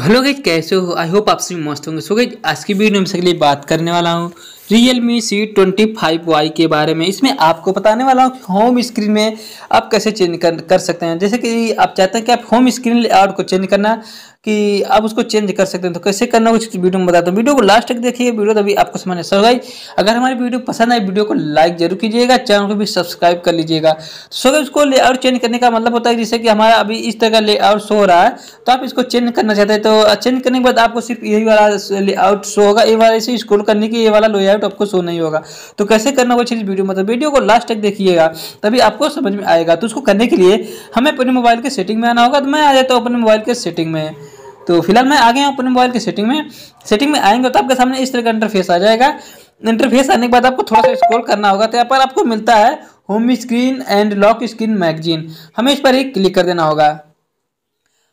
hello गई कैसे हो आई होप आप सभी मस्त होंगे सो गई आज की वीडियो में सके लिए बात करने वाला हूँ Realme C twenty five Y के बारे में इसमें आपको बताने वाला हूँ कि होम स्क्रीन में आप कैसे चेंज कर कर सकते हैं जैसे कि आप चाहते हैं कि आप होम स्क्रीन लेआउट को चेंज करना कि आप उसको चेंज कर सकते हैं तो कैसे करना कुछ वीडियो में बताता हूँ वीडियो को लास्ट तक देखिए वीडियो तभी आपको समझ सर भाई अगर हमारी वीडियो पसंद आए वीडियो को लाइक जरूर कीजिएगा चैनल को भी सब्सक्राइब कर लीजिएगा तो सो उसको ले और चेंज करने का मतलब होता है जैसे कि हमारा अभी इस तरह का लेआउट शो हो रहा है तो आप इसको चेंज करना चाहते हैं तो चेंज करने के बाद आपको सिर्फ यही वाला ले आउट शो होगा ये वाला इसे स्क्रोल करने की ये वाला ले आउट आपको शो नहीं होगा तो कैसे करना कुछ चीज़ वीडियो मतलब वीडियो को लास्ट तक देखिएगा तभी आपको समझ में आएगा तो उसको करने के लिए हमें अपने मोबाइल के सेटिंग में आना होगा तो मैं आ जाता हूँ अपने मोबाइल के सेटिंग में तो फिलहाल मैं आ गया हूँ अपने मोबाइल की सेटिंग में सेटिंग में आएंगे तो आपके सामने इस तरह का इंटरफेस आ जाएगा इंटरफेस आने के बाद आपको थोड़ा सा स्क्रॉल करना होगा तो यहाँ पर आपको मिलता है home screen and lock screen magazine हमें इस पर ही क्लिक कर देना होगा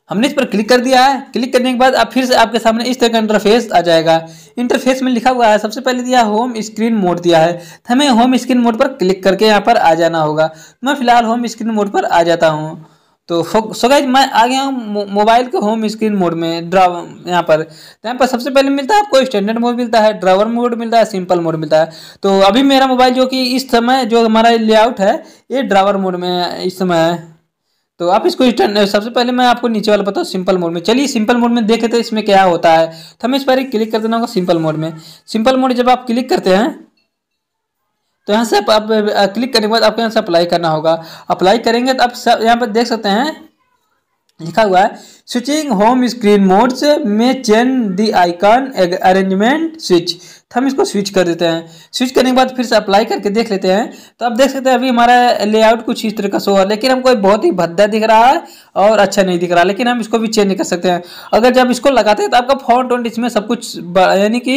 हमने इस पर क्लिक कर दिया है क्लिक करने के बाद अब फिर से आपके सामने इस तरह का इंटरफेस आ जाएगा इंटरफेस में लिखा हुआ है सबसे पहले दिया होम स्क्रीन मोड दिया है तो हमें होम स्क्रीन मोड पर क्लिक करके यहाँ पर आ जाना होगा मैं फिलहाल होम स्क्रीन मोड पर आ जाता हूँ तो सो गाइज मैं आ गया हूँ मोबाइल के होम स्क्रीन मोड में ड्राव यहाँ पर तो यहाँ पर सबसे पहले मिलता है आपको स्टैंडर्ड मोड मिलता है ड्रावर मोड मिलता है सिंपल मोड मिलता है तो अभी मेरा मोबाइल जो कि इस समय जो हमारा लेआउट है ये ड्रावर मोड में इस समय है तो आप इसको सबसे पहले मैं आपको नीचे वाला बताऊँ सिंपल मोड में चलिए सिंपल मोड में देखे तो इसमें क्या होता है तो हमें इस बार क्लिक कर देना होगा सिंपल मोड में सिंपल मोड जब आप क्लिक करते हैं तो यहाँ से आप, आप क्लिक करने के बाद आपको यहाँ से अप्लाई करना होगा अप्लाई करेंगे तो आप सब यहाँ पर देख सकते हैं लिखा हुआ है स्विचिंग होम स्क्रीन मोड्स में change the icon arrangement switch तो हम इसको स्विच कर देते हैं स्विच करने के बाद फिर से अप्लाई करके देख लेते हैं तो आप देख सकते हैं अभी हमारा लेआउट कुछ इस तरह का शो है लेकिन हमको बहुत ही भद्दा दिख रहा है और अच्छा नहीं दिख रहा लेकिन हम इसको भी चेंज कर सकते हैं अगर जब इसको लगाते हैं तो आपका फॉन्ट वॉन्ट इसमें सब कुछ यानी कि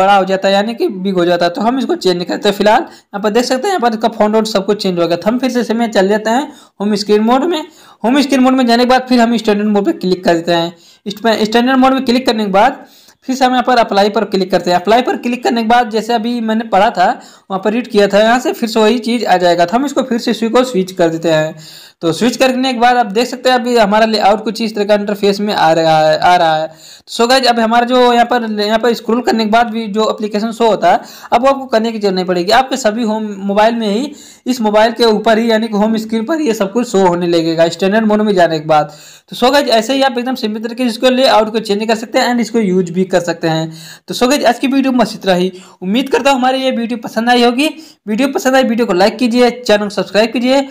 बड़ा हो जाता है यानी कि बिग हो जाता है तो हम इसको चेंज नहीं करते फिलहाल यहाँ पर देख सकते हैं यहाँ पर इसका फॉन्ट वॉन्ट सब कुछ चेंज हो गया तो हम फिर से इसमें चल जाते हैं होम स्क्रीन मोड में होम स्क्रीन मोड में जाने के बाद फिर हम स्टैंडर्ड मोड पर क्लिक कर देते हैं स्टैंडर्ड मोड में क्लिक करने के बाद फिर से हम यहाँ पर अप्लाई पर क्लिक करते हैं अप्लाई पर क्लिक करने के बाद जैसे अभी मैंने पढ़ा था वहाँ पर रीड किया था यहाँ से फिर से वही चीज़ आ जाएगा तो हम इसको फिर से स्विच को स्विच कर देते हैं तो स्विच करने के बाद आप देख सकते हैं अभी हमारा लेआउट कुछ इस तरह का इंटरफेस में आ रहा है आ रहा है तो सो गाइज अब हमारा जो यहाँ पर यहाँ पर स्क्रोल करने के बाद भी जो एप्लीकेशन शो होता है अब वो आपको करने की जरूरत नहीं पड़ेगी आपके सभी होम मोबाइल में ही इस मोबाइल के ऊपर ही यानी कि होम स्क्रीन पर ये सब कुछ शो होने लगेगा स्टैंडर्ड मोड में जाने के बाद तो सो गाइज ऐसे ही आप एकदम सिंपल तरीके से इसको लेआउट को चेंज कर सकते हैं एंड इसको यूज भी क्लिक कर सकते हैं तो सो गई आज की वीडियो में इतना ही उम्मीद करता हूँ हमारी ये वीडियो पसंद आई होगी वीडियो पसंद आई वीडियो को लाइक कीजिए चैनल को सब्सक्राइब कीजिए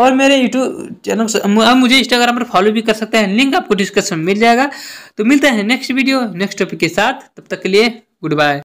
और मेरे यूट्यूब चैनल आप मुझे इंस्टाग्राम पर फॉलो भी कर सकते हैं लिंक आपको डिस्क्रिप्शन में मिल जाएगा तो मिलते हैं नेक्स्ट वीडियो नेक्स्ट टॉपिक के साथ तब तक के लिए गुड बाय